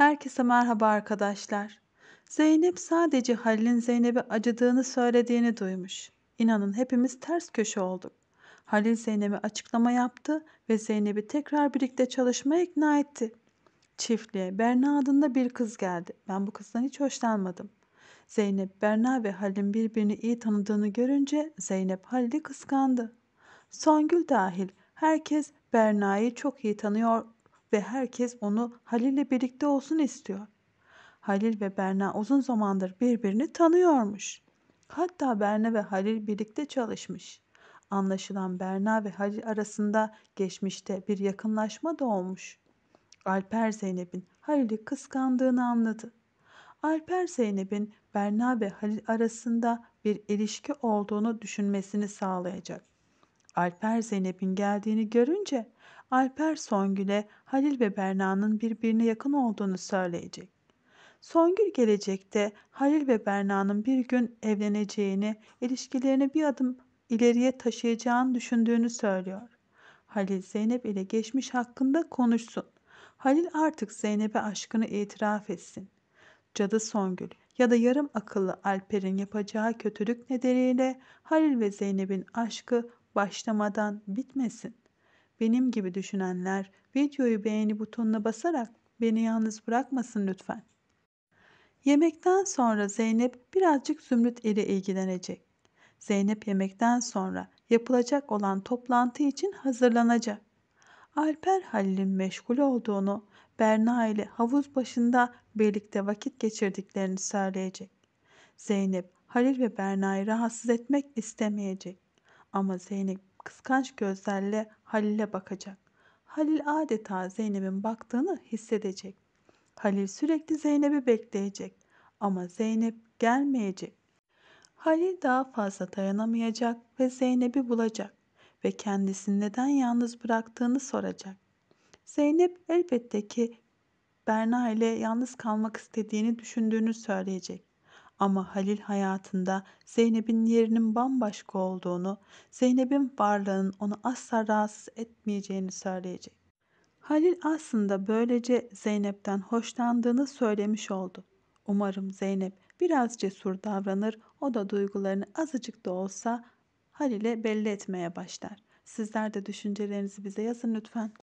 Herkese merhaba arkadaşlar. Zeynep sadece Halil'in Zeynep'e acıdığını söylediğini duymuş. İnanın hepimiz ters köşe olduk. Halil Zeynep'e açıklama yaptı ve Zeynep'i tekrar birlikte çalışmaya ikna etti. Çiftliğe Berna adında bir kız geldi. Ben bu kızdan hiç hoşlanmadım. Zeynep, Berna ve Halil'in birbirini iyi tanıdığını görünce Zeynep Halil'i kıskandı. Songül dahil herkes Berna'yı çok iyi tanıyor ve herkes onu Halil'le birlikte olsun istiyor. Halil ve Berna uzun zamandır birbirini tanıyormuş. Hatta Berna ve Halil birlikte çalışmış. Anlaşılan Berna ve Halil arasında geçmişte bir yakınlaşma da olmuş. Alper Zeynep'in Halil'i kıskandığını anladı. Alper Zeynep'in Berna ve Halil arasında bir ilişki olduğunu düşünmesini sağlayacak. Alper Zeynep'in geldiğini görünce Alper Songül'e Halil ve Berna'nın birbirine yakın olduğunu söyleyecek. Songül gelecekte Halil ve Berna'nın bir gün evleneceğini, ilişkilerini bir adım ileriye taşıyacağını düşündüğünü söylüyor. Halil Zeynep ile geçmiş hakkında konuşsun. Halil artık Zeynep'e aşkını itiraf etsin. Cadı Songül ya da yarım akıllı Alper'in yapacağı kötülük nedeniyle Halil ve Zeynep'in aşkı başlamadan bitmesin. Benim gibi düşünenler videoyu beğeni butonuna basarak beni yalnız bırakmasın lütfen. Yemekten sonra Zeynep birazcık Zümrüt ile ilgilenecek. Zeynep yemekten sonra yapılacak olan toplantı için hazırlanacak. Alper Halil'in meşgul olduğunu, Berna ile havuz başında birlikte vakit geçirdiklerini söyleyecek. Zeynep, Halil ve Berna'yı rahatsız etmek istemeyecek. Ama Zeynep kıskanç gözlerle Halil'e bakacak. Halil adeta Zeynep'in baktığını hissedecek. Halil sürekli Zeynep'i bekleyecek ama Zeynep gelmeyecek. Halil daha fazla dayanamayacak ve Zeynep'i bulacak ve kendisini neden yalnız bıraktığını soracak. Zeynep elbette ki Berna ile yalnız kalmak istediğini düşündüğünü söyleyecek. Ama Halil hayatında Zeynep'in yerinin bambaşka olduğunu, Zeynep'in varlığının onu asla rahatsız etmeyeceğini söyleyecek. Halil aslında böylece Zeynep'ten hoşlandığını söylemiş oldu. Umarım Zeynep biraz cesur davranır, o da duygularını azıcık da olsa Halil'e belli etmeye başlar. Sizler de düşüncelerinizi bize yazın lütfen.